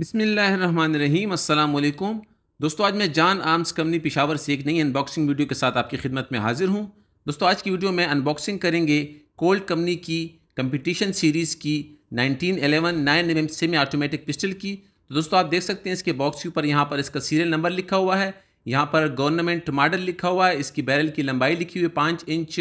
बिसमीम अल्लाम दोस्तों आज मैं जान आर्म्स कंपनी पिशावर से एक नई अनबॉक्सिंग वीडियो के साथ आपकी खिदमत में हाजिर हूँ दोस्तों आज की वीडियो में अनबॉक्सिंग करेंगे कोल्ड कंपनी की कंपटीशन सीरीज़ की 1911 nine M semi automatic pistol की तो दोस्तों आप देख सकते हैं इसके बॉक्स के ऊपर यहाँ पर इसका सीरियल नंबर लिखा हुआ है यहाँ पर गवर्नमेंट मॉडल लिखा हुआ है इसकी बैरल की लंबाई लिखी हुई है पाँच इंच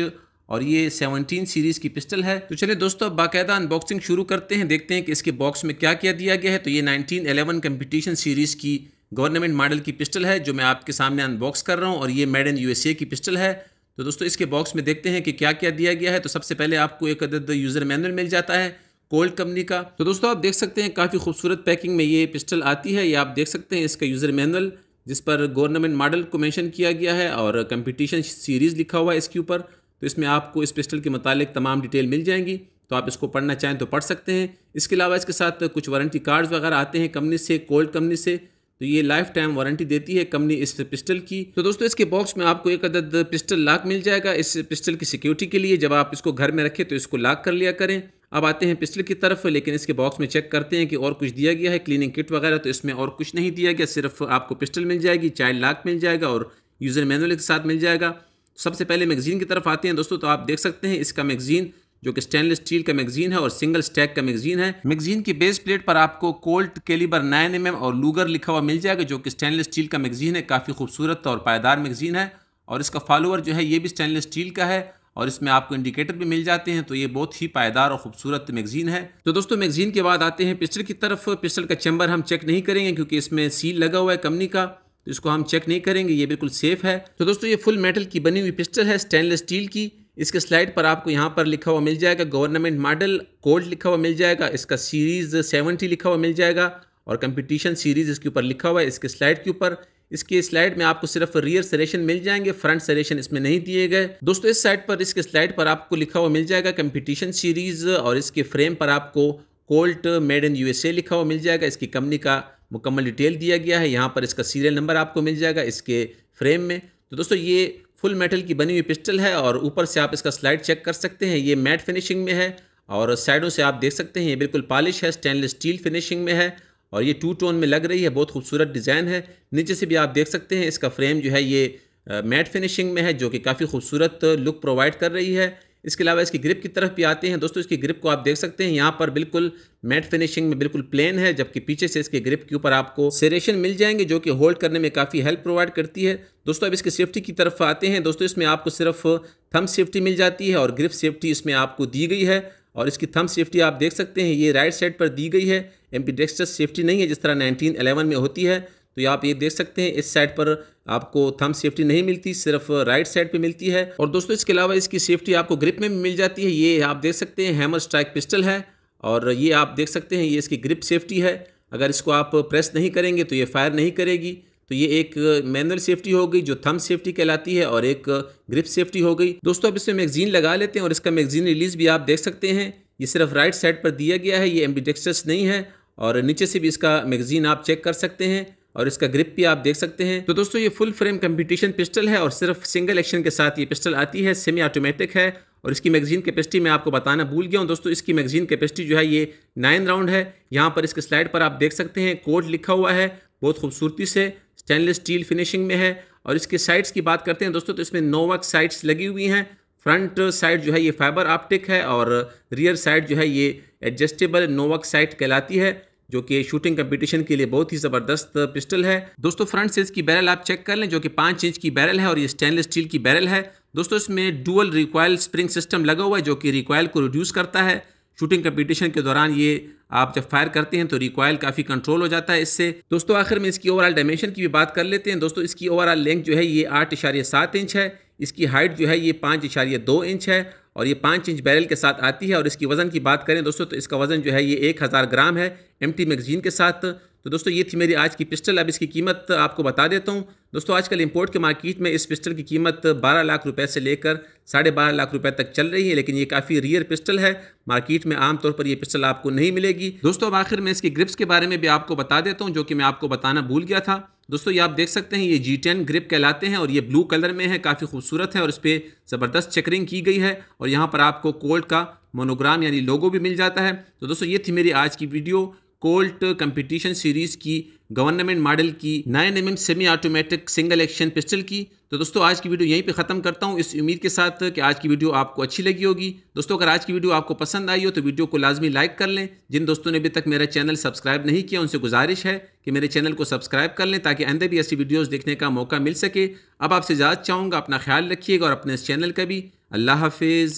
और ये 17 सीरीज़ की पिस्टल है तो चलिए दोस्तों बाकायदा अनबॉक्सिंग शुरू करते हैं देखते हैं कि इसके बॉक्स में क्या क्या दिया गया है तो ये 1911 कम्पिटिशन सीरीज़ की गवर्नमेंट मॉडल की पिस्टल है जो मैं आपके सामने अनबॉक्स कर रहा हूँ और ये मेड इन यूएसए की पिस्टल है तो दोस्तों इसके बॉक्स में देखते हैं कि क्या क्या दिया गया है तो सबसे पहले आपको एक अदद यूज़र मैनुअल मिल जाता है कोल्ड कंपनी का तो दोस्तों आप देख सकते हैं काफ़ी खूबसूरत पैकिंग में ये पिस्टल आती है ये आप देख सकते हैं इसका यूज़र मैनुअल जिस पर गवर्नमेंट मॉडल को मेंशन किया गया है और कंपटीशन सीरीज़ लिखा हुआ है इसके ऊपर तो इसमें आपको इस पिस्टल के मतलब तमाम डिटेल मिल जाएंगी तो आप इसको पढ़ना चाहें तो पढ़ सकते हैं इसके अलावा इसके साथ कुछ वारंटी कार्ड्स वगैरह आते हैं कंपनी से कोल्ड कंपनी से तो ये लाइफ टाइम वारंटी देती है कंपनी इस पिस्टल की तो दोस्तों इसके बॉक्स में आपको एक अदद पिस्टल लॉक मिल जाएगा इस पिस्टल की सिक्योरिटी के लिए जब आप इसको घर में रखें तो इसको लॉक कर लिया करें अब आते हैं पिस्टल की तरफ लेकिन इसके बॉक्स में चेक करते हैं कि और कुछ दिया गया है क्लीनिंग किट वगैरह तो इसमें और कुछ नहीं दिया गया सिर्फ आपको पिस्टल मिल जाएगी चाइल्ड लाक मिल जाएगा और यूज़र मैनुअल के साथ मिल जाएगा सबसे पहले मैगज़ीन की तरफ आते हैं दोस्तों तो आप देख सकते हैं इसका मैगज़ीन जो कि स्टेनलेस स्टील का मैगजीन है और सिंगल स्टैक का मैगजीन है मैगजीन की बेस प्लेट पर आपको कोल्ट कैलिबर नाइन एम और लूगर लिखा हुआ मिल जाएगा जो कि स्टेनलेस स्टील का मैगजीन है काफ़ी खूबसूरत और पायदार मैगजीन है और इसका फॉलोअर जो है ये भी स्टेनलेस स्टील का है और इसमें आपको इंडिकेटर भी मिल जाते हैं तो ये बहुत ही पायदार और खूबसूरत मैगजीन है तो दोस्तों मैगजीन के बाद आते हैं पिस्टल की तरफ पिस्टल का चैम्बर हम चेक नहीं करेंगे क्योंकि इसमें सील लगा हुआ है कंपनी का तो इसको हम चेक नहीं करेंगे ये बिल्कुल सेफ है तो दोस्तों ये फुल मेटल की बनी हुई पिस्टल है स्टेनलेस स्टील की इसके स्लाइड पर आपको यहाँ पर लिखा हुआ मिल जाएगा गवर्नमेंट मॉडल कोल्ड लिखा हुआ मिल जाएगा इसका सीरीज़ सेवेंटी लिखा हुआ मिल जाएगा और कंपटीशन सीरीज़ इसके ऊपर लिखा हुआ है इसके स्लाइड के ऊपर इसके स्लाइड में आपको सिर्फ रियर सरेशन मिल जाएंगे फ्रंट सरेशन इसमें नहीं दिए गए दोस्तों इस साइड पर इसके स्लाइड पर आपको लिखा हुआ मिल जाएगा कंपटीशन सीरीज़ और इसके फ्रेम पर आपको कोल्ट मेड इन यूएसए लिखा हुआ मिल जाएगा इसकी कंपनी का मुकम्मल डिटेल दिया गया है यहाँ पर इसका सीरियल नंबर आपको मिल जाएगा इसके फ्रेम में तो दोस्तों ये फुल मेटल की बनी हुई पिस्टल है और ऊपर से आप इसका स्लाइड चेक कर सकते हैं ये मैट फिनिशिंग में है और साइडों से आप देख सकते हैं ये बिल्कुल पॉलिश है स्टेनलेस स्टील फिनिशिंग में है और ये टू टोन में लग रही है बहुत खूबसूरत डिज़ाइन है नीचे से भी आप देख सकते हैं इसका फ्रेम जो है ये मैट फिनिशिंग में है जो कि काफ़ी खूबसूरत लुक प्रोवाइड कर रही है इसके अलावा इसकी ग्रिप की तरफ भी आते हैं दोस्तों इसकी ग्रिप को आप देख सकते हैं यहाँ पर बिल्कुल मैट फिनिशिंग में बिल्कुल प्लेन है जबकि पीछे से इसके ग्रिप के ऊपर आपको सेरेशन मिल जाएंगे जो कि होल्ड करने में काफ़ी हेल्प प्रोवाइड करती है दोस्तों अब इसकी सेफ्टी की तरफ आते हैं दोस्तों इसमें आपको सिर्फ थम सेफ्टी मिल जाती है और ग्रिप सेफ्टी इसमें आपको दी गई है और इसकी थम सेफ्टी आप देख सकते हैं ये राइट साइड पर दी गई है एम्पीडेक्स्टर सेफ्टी नहीं है जिस तरह नाइनटीन में होती है तो ये आप ये देख सकते हैं इस साइड पर आपको थम सेफ्टी नहीं मिलती सिर्फ राइट साइड पे मिलती है और दोस्तों इसके अलावा इसकी सेफ्टी आपको ग्रिप में भी मिल जाती है ये आप देख सकते हैं हैमर स्ट्राइक पिस्टल है और ये आप देख सकते हैं ये इसकी ग्रिप सेफ्टी है अगर इसको आप प्रेस नहीं करेंगे तो ये फायर नहीं करेगी तो ये एक मैनुअल सेफ्टी हो गई जो थम सेफ्टी कहलाती है और एक ग्रिप सेफ्टी हो गई दोस्तों अब इसमें मैगजीन लगा लेते हैं और इसका मैगजीन रिलीज भी आप देख सकते हैं ये सिर्फ राइट साइड पर दिया गया है ये एम्बिटेक्सस नहीं है और नीचे से भी इसका मैगजीन आप चेक कर सकते हैं और इसका ग्रिप भी आप देख सकते हैं तो दोस्तों ये फुल फ्रेम कंपटीशन पिस्टल है और सिर्फ सिंगल एक्शन के साथ ये पिस्टल आती है सेमी ऑटोमेटिक है और इसकी मैगजीन कैपेसिटी मैं आपको बताना भूल गया हूँ दोस्तों इसकी मैगजीन कैपेसिटी जो है ये नाइन राउंड है यहाँ पर इसके स्लाइड पर आप देख सकते हैं कोड लिखा हुआ है बहुत खूबसूरती से स्टेनलेस स्टील फिनिशिंग में है और इसके साइड्स की बात करते हैं दोस्तों तो इसमें नोवक साइड्स लगी हुई हैं फ्रंट साइड जो है ये फाइबर ऑप्टिक है और रियर साइड जो है ये एडजस्टेबल नोवक साइड कहलाती है जो कि शूटिंग कंपटीशन के लिए बहुत ही ज़बरदस्त पिस्टल है दोस्तों फ्रंट से इसकी बैरल आप चेक कर लें जो कि पाँच इंच की बैरल है और ये स्टेनलेस स्टील की बैरल है दोस्तों इसमें डुअल रिकॉयल स्प्रिंग सिस्टम लगा हुआ है जो कि रिकॉयल को रिड्यूस करता है शूटिंग कंपटीशन के दौरान ये आप जब फायर करते हैं तो रिकॉयल काफ़ी कंट्रोल हो जाता है इससे दोस्तों आखिर में इसकी ओवरऑल डायमेंशन की भी बात कर लेते हैं दोस्तों इसकी ओवरऑल लेंथ जो है ये आठ इशारे सात इंच है इसकी हाइट जो है ये पाँच इशारिया दो इंच है और ये पाँच इंच बैरल के साथ आती है और इसकी वज़न की बात करें दोस्तों तो इसका वज़न जो है ये एक हज़ार ग्राम है एम टी मैगजीन के साथ तो दोस्तों ये थी मेरी आज की पिस्टल अब इसकी कीमत आपको बता देता हूँ दोस्तों आजकल इंपोर्ट के मार्केट में इस पिस्टल की कीमत 12 लाख रुपए से लेकर साढ़े बारह लाख रुपए तक चल रही है लेकिन ये काफ़ी रियर पिस्टल है मार्केट में आमतौर पर ये पिस्टल आपको नहीं मिलेगी दोस्तों आखिर में इसकी ग्रिप्स के बारे में भी आपको बता देता हूँ जो कि मैं आपको बताना भूल गया था दोस्तों ये आप देख सकते हैं ये जी टेन ग्रिप कहलाते हैं और ये ब्लू कलर में है काफ़ी खूबसूरत है और इस पर ज़बरदस्त चेकरिंग की गई है और यहाँ पर आपको कोल्ड का मोनोग्राम यानी लोगो भी मिल जाता है तो दोस्तों ये थी मेरी आज की वीडियो कोल्ट कंपटीशन सीरीज़ की गवर्नमेंट मॉडल की nine M semi automatic single action pistol की तो दोस्तों आज की वीडियो यहीं पे ख़त्म करता हूँ इस उम्मीद के साथ कि आज की वीडियो आपको अच्छी लगी होगी दोस्तों अगर आज की वीडियो आपको पसंद आई हो तो वीडियो को लाजमी लाइक कर लें जिन दोस्तों ने अभी तक मेरा चैनल सब्सक्राइब नहीं किया उनसे गुजारिश है कि मेरे चैनल को सब्सक्राइब कर लें ताकि आंदे भी ऐसी वीडियोज़ देखने का मौका मिल सके अब आपसे इजाज़त चाहूँगा अपना ख्याल रखिएगा और अपने इस चैनल का भी अल्लाह हाफिज़